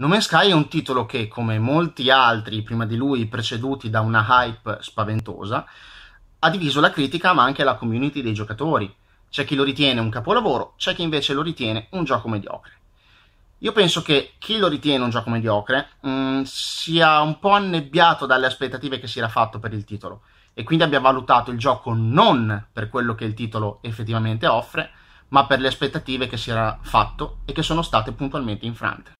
No Man's Sky è un titolo che, come molti altri prima di lui preceduti da una hype spaventosa, ha diviso la critica ma anche la community dei giocatori. C'è chi lo ritiene un capolavoro, c'è chi invece lo ritiene un gioco mediocre. Io penso che chi lo ritiene un gioco mediocre mh, mm, sia un po' annebbiato dalle aspettative che si era fatto per il titolo e quindi abbia valutato il gioco non per quello che il titolo effettivamente offre, ma per le aspettative che si era fatto e che sono state puntualmente infrante.